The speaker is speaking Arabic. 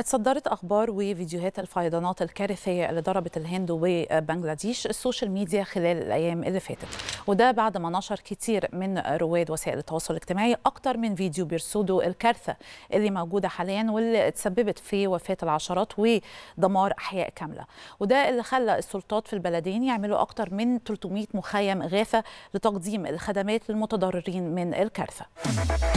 اتصدرت اخبار وفيديوهات الفيضانات الكارثيه اللي ضربت الهند وبنجلاديش السوشيال ميديا خلال الايام اللي فاتت وده بعد ما نشر كتير من رواد وسائل التواصل الاجتماعي اكتر من فيديو بيرصدوا الكارثه اللي موجوده حاليا واللي تسببت في وفاه العشرات ودمار احياء كامله وده اللي خلى السلطات في البلدين يعملوا اكتر من 300 مخيم غافه لتقديم الخدمات للمتضررين من الكارثه